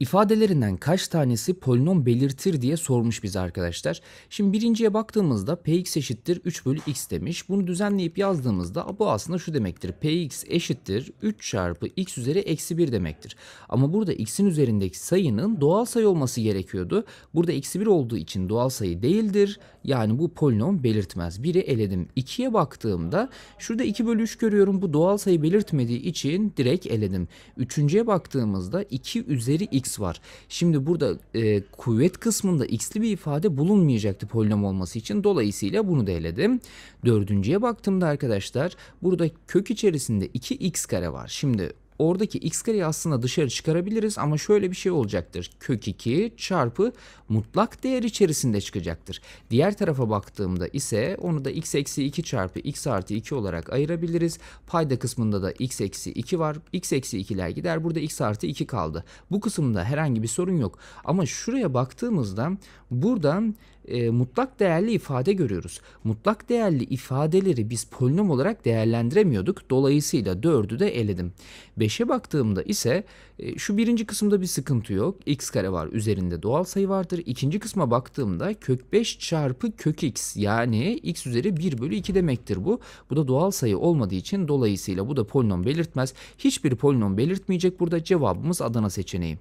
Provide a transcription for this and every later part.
İfadelerinden kaç tanesi polinom belirtir diye sormuş bize arkadaşlar. Şimdi birinciye baktığımızda px eşittir 3 bölü x demiş. Bunu düzenleyip yazdığımızda bu aslında şu demektir. px eşittir 3 çarpı x üzeri eksi 1 demektir. Ama burada x'in üzerindeki sayının doğal sayı olması gerekiyordu. Burada eksi 1 olduğu için doğal sayı değildir. Yani bu polinom belirtmez. 1'i eledim. 2'ye baktığımda şurada 2 bölü 3 görüyorum. Bu doğal sayı belirtmediği için direkt eledim. Üçüncüye baktığımızda 2 üzeri x var. Şimdi burada e, kuvvet kısmında x'li bir ifade bulunmayacaktı polinom olması için. Dolayısıyla bunu da eledim. Dördüncüye baktığımda arkadaşlar burada kök içerisinde 2x kare var. Şimdi oradaki x kareyi aslında dışarı çıkarabiliriz ama şöyle bir şey olacaktır. Kök 2 çarpı mutlak değer içerisinde çıkacaktır. Diğer tarafa baktığımda ise onu da x eksi 2 çarpı x artı 2 olarak ayırabiliriz. Payda kısmında da x eksi 2 var. x eksi 2'ler gider. Burada x artı 2 kaldı. Bu kısımda herhangi bir sorun yok. Ama şuraya baktığımızda buradan e, mutlak değerli ifade görüyoruz. Mutlak değerli ifadeleri biz polinom olarak değerlendiremiyorduk. Dolayısıyla 4'ü de eledim. 5'e baktığımda ise e, şu birinci kısımda bir sıkıntı yok. x kare var üzerinde doğal sayı vardır. İkinci kısma baktığımda kök 5 çarpı kök x yani x üzeri 1 bölü 2 demektir bu. Bu da doğal sayı olmadığı için dolayısıyla bu da polinom belirtmez. Hiçbir polinom belirtmeyecek burada cevabımız Adana seçeneği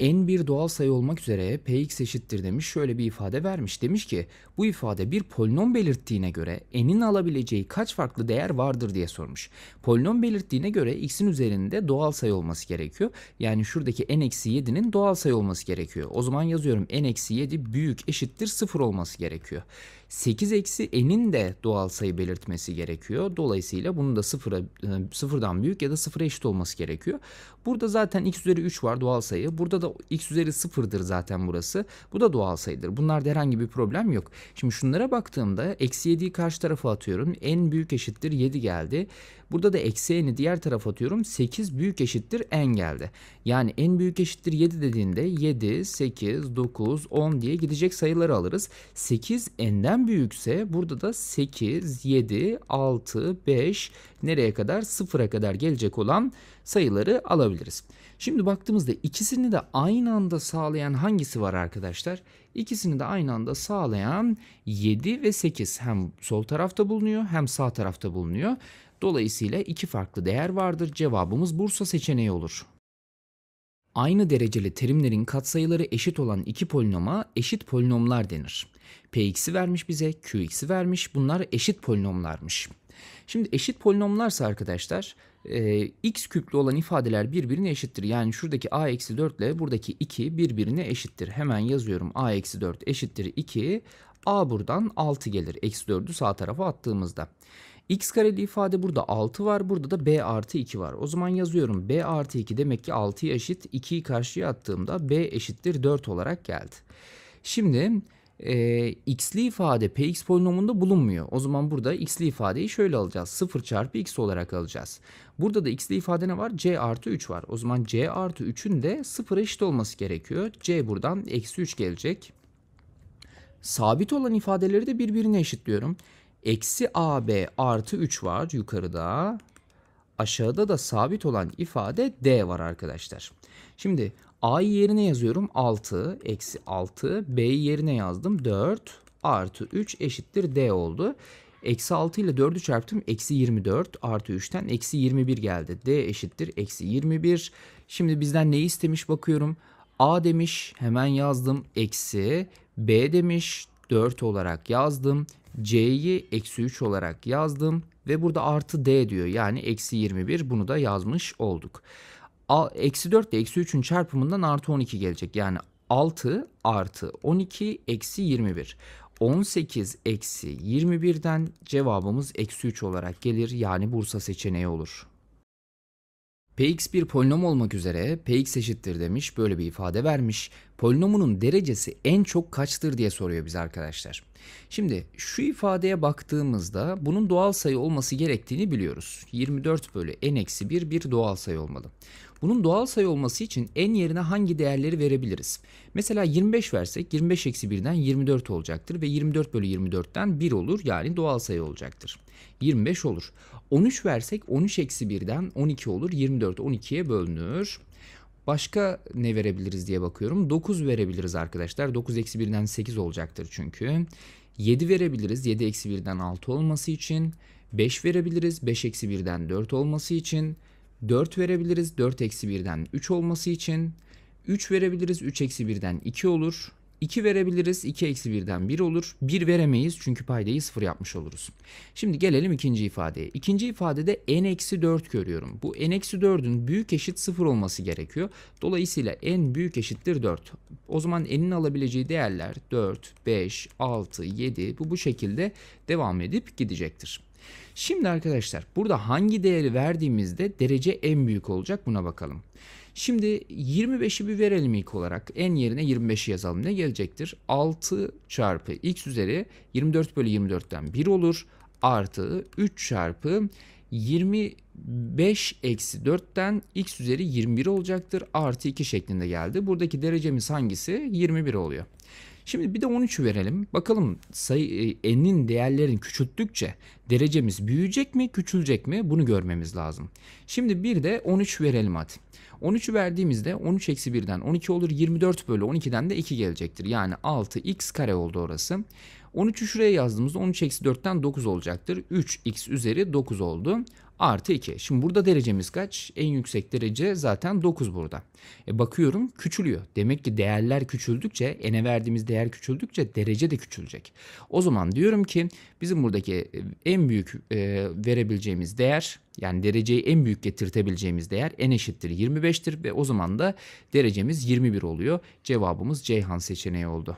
n bir doğal sayı olmak üzere px eşittir demiş şöyle bir ifade vermiş. Demiş ki bu ifade bir polinom belirttiğine göre n'in alabileceği kaç farklı değer vardır diye sormuş. Polinom belirttiğine göre x'in üzerinde doğal sayı olması gerekiyor. Yani şuradaki n-7'nin doğal sayı olması gerekiyor. O zaman yazıyorum n-7 büyük eşittir 0 olması gerekiyor. 8 eksi n'in de doğal sayı belirtmesi gerekiyor. Dolayısıyla bunun da 0'a e, sıfırdan büyük ya da sıfıra eşit olması gerekiyor. Burada zaten x üzeri 3 var doğal sayı. Burada da x üzeri 0'dır zaten burası. Bu da doğal sayıdır. Bunlarda herhangi bir problem yok. Şimdi şunlara baktığımda eksi 7'yi karşı tarafa atıyorum. En büyük eşittir 7 geldi. Burada da eksi n'i diğer tarafa atıyorum. 8 büyük eşittir n geldi. Yani en büyük eşittir 7 dediğinde 7, 8, 9, 10 diye gidecek sayıları alırız. 8 n'den büyükse burada da 8, 7, 6, 5 nereye kadar? 0'a kadar gelecek olan sayıları alabiliriz. Şimdi baktığımızda ikisini de aynı anda sağlayan hangisi var arkadaşlar? İkisini de aynı anda sağlayan 7 ve 8 hem sol tarafta bulunuyor hem sağ tarafta bulunuyor. Dolayısıyla iki farklı değer vardır. Cevabımız Bursa seçeneği olur. Aynı dereceli terimlerin katsayıları eşit olan iki polinoma eşit polinomlar denir. Px'i vermiş bize, Qx'i vermiş. Bunlar eşit polinomlarmış. Şimdi eşit polinomlarsa arkadaşlar e, x küplü olan ifadeler birbirine eşittir. Yani şuradaki a eksi 4 ile buradaki 2 birbirine eşittir. Hemen yazıyorum a eksi 4 eşittir 2. a buradan 6 gelir. Eksi 4'ü sağ tarafa attığımızda. x kareli ifade burada 6 var. Burada da b artı 2 var. O zaman yazıyorum b artı 2 demek ki 6'ya eşit. 2'yi karşıya attığımda b eşittir 4 olarak geldi. Şimdi e, x'li ifade px polinomunda bulunmuyor. O zaman burada x'li ifadeyi şöyle alacağız. 0 çarpı x olarak alacağız. Burada da x'li ifade ne var? c artı 3 var. O zaman c artı 3'ün de 0'a eşit olması gerekiyor. c buradan eksi 3 gelecek. Sabit olan ifadeleri de birbirine eşitliyorum. Eksi ab artı 3 var yukarıda. Aşağıda da sabit olan ifade d var arkadaşlar. Şimdi A'yı yerine yazıyorum 6 eksi 6. B'yi yerine yazdım 4 artı 3 eşittir D oldu. Eksi 6 ile 4'ü çarptım. Eksi 24 artı 3'ten eksi 21 geldi. D eşittir eksi 21. Şimdi bizden neyi istemiş bakıyorum. A demiş hemen yazdım. Eksi B demiş 4 olarak yazdım. C'yi eksi 3 olarak yazdım. Ve burada artı D diyor. Yani eksi 21 bunu da yazmış olduk eksi 4 ile eksi 3'ün çarpımından artı 12 gelecek. Yani 6 artı 12 eksi 21. 18 eksi 21'den cevabımız eksi 3 olarak gelir yani Bursa seçeneği olur. Px bir polinom olmak üzere Px eşittir demiş böyle bir ifade vermiş. Polinomunun derecesi en çok kaçtır diye soruyor bize arkadaşlar. Şimdi şu ifadeye baktığımızda bunun doğal sayı olması gerektiğini biliyoruz. 24 bölü n-1 bir doğal sayı olmalı. Bunun doğal sayı olması için en yerine hangi değerleri verebiliriz? Mesela 25 versek 25 eksi 1'den 24 olacaktır ve 24 bölü 24'ten 1 olur yani doğal sayı olacaktır. 25 olur. 13 versek 13 eksi 1'den 12 olur. 24 12'ye bölünür. Başka ne verebiliriz diye bakıyorum. 9 verebiliriz arkadaşlar. 9 eksi 1'den 8 olacaktır çünkü. 7 verebiliriz. 7 eksi 1'den 6 olması için. 5 verebiliriz. 5 eksi 1'den 4 olması için. 4 verebiliriz. 4 eksi 1'den 3 olması için. 3 verebiliriz. 3 eksi 1'den 2 olur. 2 verebiliriz. 2 eksi 1'den 1 olur. 1 veremeyiz çünkü paydayı 0 yapmış oluruz. Şimdi gelelim ikinci ifadeye. İkinci ifadede n eksi 4 görüyorum. Bu n eksi 4'ün büyük eşit 0 olması gerekiyor. Dolayısıyla n büyük eşittir 4. O zaman n'in alabileceği değerler 4, 5, 6, 7 bu bu şekilde devam edip gidecektir. Şimdi arkadaşlar burada hangi değeri verdiğimizde derece en büyük olacak buna bakalım. Şimdi 25'i bir verelim ilk olarak. En yerine 25'i yazalım. Ne gelecektir? 6 çarpı x üzeri 24 bölü 24'ten 1 olur. Artı 3 çarpı 25 eksi 4'ten x üzeri 21 olacaktır. Artı 2 şeklinde geldi. Buradaki derecemiz hangisi? 21 oluyor. Şimdi bir de 13 verelim. Bakalım sayı e, n'in değerlerini küçülttükçe derecemiz büyüyecek mi, küçülecek mi? Bunu görmemiz lazım. Şimdi bir de 13 verelim hadi. 13'ü verdiğimizde 13 eksi 1'den 12 olur. 24 bölü 12'den de 2 gelecektir. Yani 6 x kare oldu orası. 13'ü şuraya yazdığımızda 13 eksi 4'ten 9 olacaktır. 3 x üzeri 9 oldu. Artı 2. Şimdi burada derecemiz kaç? En yüksek derece zaten 9 burada. E bakıyorum küçülüyor. Demek ki değerler küçüldükçe, n'e verdiğimiz değer küçüldükçe derece de küçülecek. O zaman diyorum ki bizim buradaki e, en büyük e, verebileceğimiz değer yani dereceyi en büyük getirtebileceğimiz değer n eşittir 25'tir ve o zaman da derecemiz 21 oluyor. Cevabımız Ceyhan seçeneği oldu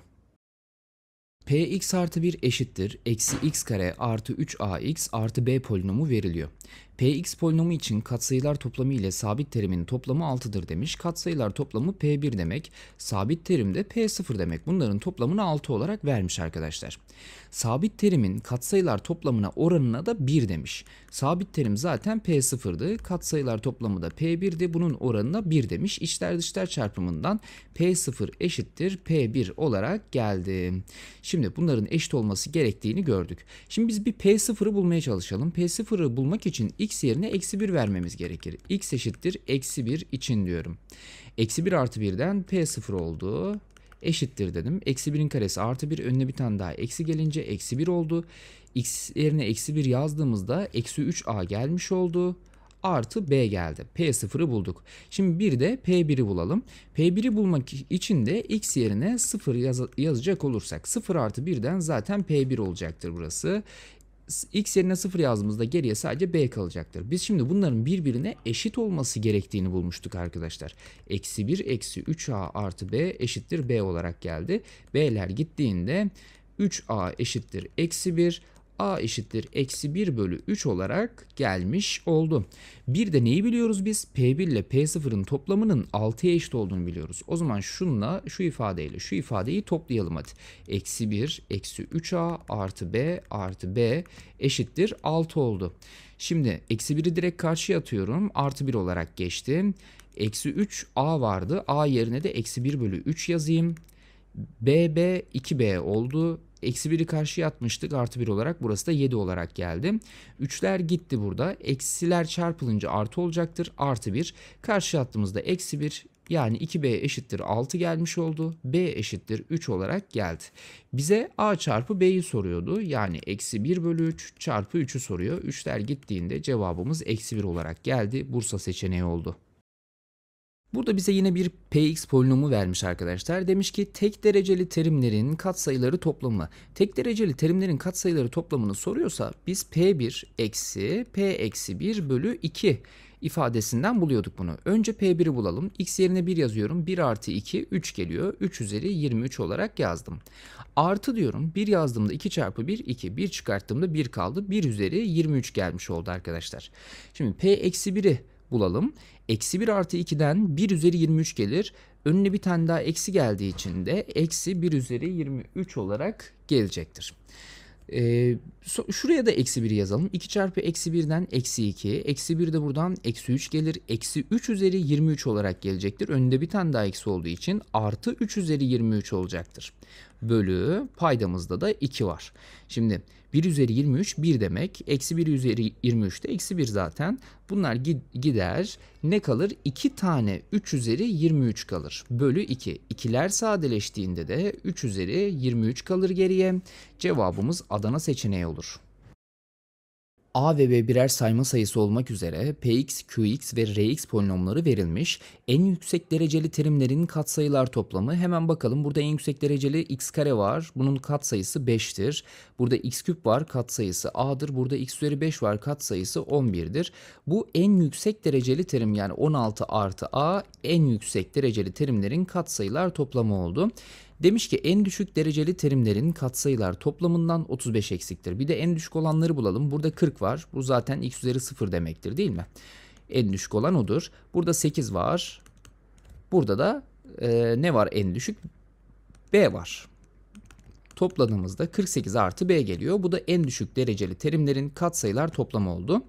px artı 1 eşittir eksi x kare artı 3ax artı b polinomu veriliyor. Px polinomu için katsayılar toplamı ile sabit terimin toplamı 6'dır demiş. Katsayılar toplamı P1 demek. Sabit terim de P0 demek. Bunların toplamını 6 olarak vermiş arkadaşlar. Sabit terimin katsayılar toplamına oranına da 1 demiş. Sabit terim zaten P0'dı. Katsayılar toplamı da P1'di. Bunun oranına 1 demiş. İçler dışlar çarpımından P0 eşittir P1 olarak geldi. Şimdi bunların eşit olması gerektiğini gördük. Şimdi biz bir P0'ı bulmaya çalışalım. P0'ı bulmak için x x yerine eksi 1 vermemiz gerekir. x eşittir eksi 1 için diyorum. Eksi 1 artı 1'den p 0 oldu eşittir dedim. Eksi 1'in karesi artı 1 önüne bir tane daha eksi gelince eksi 1 oldu. X yerine eksi 1 yazdığımızda eksi 3a gelmiş oldu. Artı b geldi. P0'ı bulduk. Şimdi bir de P1'i bulalım. P1'i bulmak için de x yerine 0 yaz yazacak olursak 0 artı 1'den zaten P1 olacaktır burası x yerine 0 yazdığımızda geriye sadece b kalacaktır. Biz şimdi bunların birbirine eşit olması gerektiğini bulmuştuk arkadaşlar. Eksi 1 eksi 3a artı b eşittir b olarak geldi. b'ler gittiğinde 3a eşittir eksi 1 a eşittir eksi 1 bölü 3 olarak gelmiş oldu. Bir de neyi biliyoruz biz? P1 ile P0'ın toplamının 6'ya eşit olduğunu biliyoruz. O zaman şunla şu ifadeyle şu ifadeyi toplayalım hadi. Eksi 1 eksi 3a artı b artı b eşittir 6 oldu. Şimdi eksi 1'i direkt karşıya atıyorum. Artı 1 olarak geçtim. Eksi 3 a vardı. a yerine de eksi 1 bölü 3 yazayım. bb 2b oldu. Eksi 1'i karşıya atmıştık artı 1 olarak burası da 7 olarak geldi. 3'ler gitti burada. Eksiler çarpılınca artı olacaktır. Artı 1. Karşıya attığımızda eksi 1 yani 2b eşittir 6 gelmiş oldu. b eşittir 3 olarak geldi. Bize a çarpı b'yi soruyordu. Yani eksi 1 bölü 3 çarpı 3'ü soruyor. 3'ler gittiğinde cevabımız eksi 1 olarak geldi. Bursa seçeneği oldu. Burada bize yine bir px polinomu vermiş arkadaşlar. Demiş ki tek dereceli terimlerin katsayıları toplamı. Tek dereceli terimlerin katsayıları toplamını soruyorsa biz p1 eksi p eksi 1 bölü 2 ifadesinden buluyorduk bunu. Önce p1'i bulalım. x yerine 1 yazıyorum. 1 artı 2 3 geliyor. 3 üzeri 23 olarak yazdım. Artı diyorum. 1 yazdığımda 2 çarpı 1 2. 1 çıkarttığımda 1 kaldı. 1 üzeri 23 gelmiş oldu arkadaşlar. Şimdi p eksi 1'i bulalım. Eksi 1 artı 2'den 1 üzeri 23 gelir. Önüne bir tane daha eksi geldiği için de eksi 1 üzeri 23 olarak gelecektir. Ee, şuraya da eksi 1 yazalım. 2 çarpı eksi 1'den eksi 2. Eksi 1 de buradan eksi 3 gelir. Eksi 3 üzeri 23 olarak gelecektir. Önünde bir tane daha eksi olduğu için artı 3 üzeri 23 olacaktır. Bölü paydamızda da 2 var. Şimdi 1 üzeri 23 1 demek. Eksi 1 üzeri 23 de eksi 1 zaten. Bunlar gider. Ne kalır? 2 tane 3 üzeri 23 kalır. Bölü 2. İkiler sadeleştiğinde de 3 üzeri 23 kalır geriye. Cevabımız Adana seçeneği olur. A ve B birer sayma sayısı olmak üzere Px, Qx ve Rx polinomları verilmiş. En yüksek dereceli terimlerin katsayılar toplamı. Hemen bakalım burada en yüksek dereceli x kare var. Bunun katsayısı 5'tir. Burada x küp var katsayısı a'dır. Burada x üzeri 5 var katsayısı 11'dir. Bu en yüksek dereceli terim yani 16 artı a en yüksek dereceli terimlerin katsayılar toplamı oldu. Demiş ki en düşük dereceli terimlerin katsayılar toplamından 35 eksiktir. Bir de en düşük olanları bulalım. Burada 40 var. Bu zaten x üzeri 0 demektir değil mi? En düşük olan odur. Burada 8 var. Burada da e, ne var en düşük? B var. Topladığımızda 48 artı B geliyor. Bu da en düşük dereceli terimlerin katsayılar toplamı oldu.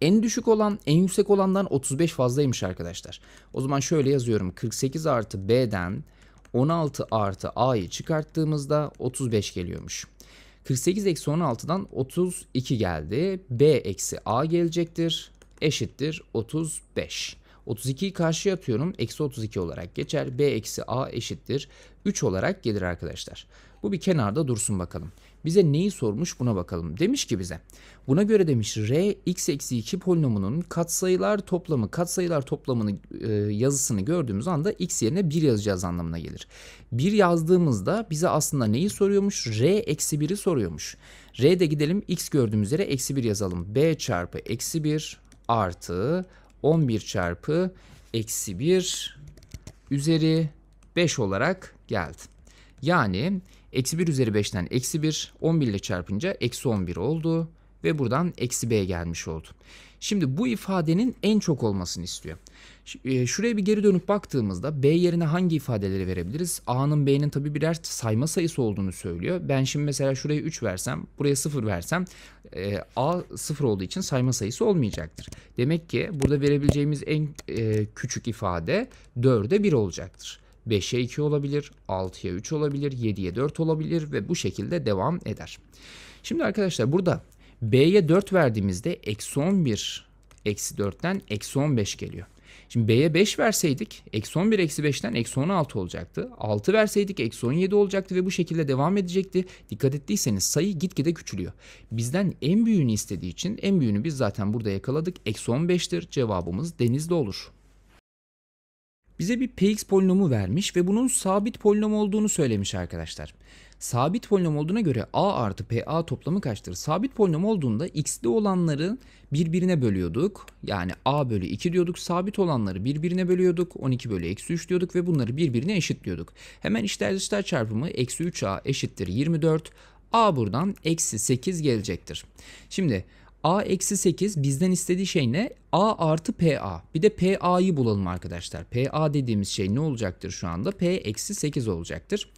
En düşük olan en yüksek olandan 35 fazlaymış arkadaşlar. O zaman şöyle yazıyorum. 48 artı B'den 16 artı a'yı çıkarttığımızda 35 geliyormuş. 48 eksi 16'dan 32 geldi. b eksi a gelecektir. Eşittir 35. 32'yi karşıya atıyorum. Eksi 32 olarak geçer. B eksi A eşittir. 3 olarak gelir arkadaşlar. Bu bir kenarda dursun bakalım. Bize neyi sormuş buna bakalım. Demiş ki bize. Buna göre demiş R x eksi 2 polinomunun katsayılar toplamı katsayılar toplamını e, yazısını gördüğümüz anda x yerine 1 yazacağız anlamına gelir. 1 yazdığımızda bize aslında neyi soruyormuş? R eksi 1'i soruyormuş. R'de gidelim x gördüğümüz yere eksi 1 yazalım. B çarpı eksi 1 artı 11 çarpı eksi 1 üzeri 5 olarak geldi. Yani Eksi 1 üzeri 5'ten eksi 1, 11 ile çarpınca eksi 11 oldu ve buradan eksi b gelmiş oldu. Şimdi bu ifadenin en çok olmasını istiyor. E, şuraya bir geri dönüp baktığımızda b yerine hangi ifadeleri verebiliriz? a'nın b'nin tabi birer sayma sayısı olduğunu söylüyor. Ben şimdi mesela şuraya 3 versem, buraya 0 versem e, a 0 olduğu için sayma sayısı olmayacaktır. Demek ki burada verebileceğimiz en e, küçük ifade 4'e 1 olacaktır. 5'e 2 olabilir, 6'ya 3 olabilir, 7'ye 4 olabilir ve bu şekilde devam eder. Şimdi arkadaşlar burada B'ye 4 verdiğimizde eksi 11 eksi 4'ten eksi 15 geliyor. Şimdi B'ye 5 verseydik eksi 11 eksi 5'ten eksi 16 olacaktı. 6 verseydik eksi 17 olacaktı ve bu şekilde devam edecekti. Dikkat ettiyseniz sayı gitgide küçülüyor. Bizden en büyüğünü istediği için en büyüğünü biz zaten burada yakaladık. Eksi 15'tir cevabımız denizde olur. Bize bir px polinomu vermiş ve bunun sabit polinom olduğunu söylemiş arkadaşlar. Sabit polinom olduğuna göre a artı pa toplamı kaçtır? Sabit polinom olduğunda x'li olanları birbirine bölüyorduk. Yani a bölü 2 diyorduk. Sabit olanları birbirine bölüyorduk. 12 bölü eksi 3 diyorduk ve bunları birbirine eşitliyorduk. Hemen işler dışlar çarpımı eksi 3a eşittir 24. a buradan eksi 8 gelecektir. Şimdi A eksi 8 bizden istediği şey ne? A artı PA. Bir de PA'yı bulalım arkadaşlar. PA dediğimiz şey ne olacaktır şu anda? P eksi 8 olacaktır.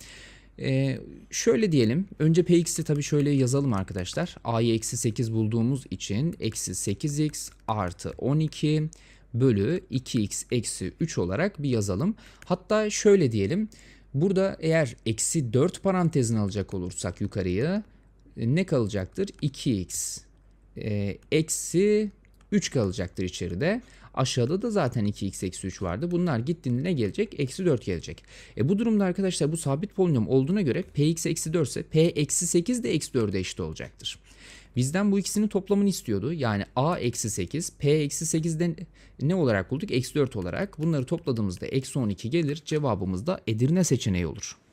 Ee, şöyle diyelim. Önce px'i tabii şöyle yazalım arkadaşlar. a'yı eksi 8 bulduğumuz için eksi 8x artı 12 bölü 2x eksi 3 olarak bir yazalım. Hatta şöyle diyelim. Burada eğer eksi 4 parantezini alacak olursak yukarıya e, ne kalacaktır? 2x ee, eksi 3 kalacaktır içeride. Aşağıda da zaten 2x eksi 3 vardı. Bunlar gittiğinde ne gelecek? Eksi 4 gelecek. E bu durumda arkadaşlar bu sabit polinom olduğuna göre px eksi 4 ise p eksi 8 de eksi 4'e eşit olacaktır. Bizden bu ikisinin toplamını istiyordu. Yani a eksi 8, p eksi 8'den ne olarak bulduk? Eksi 4 olarak. Bunları topladığımızda eksi 12 gelir. Cevabımız da Edirne seçeneği olur.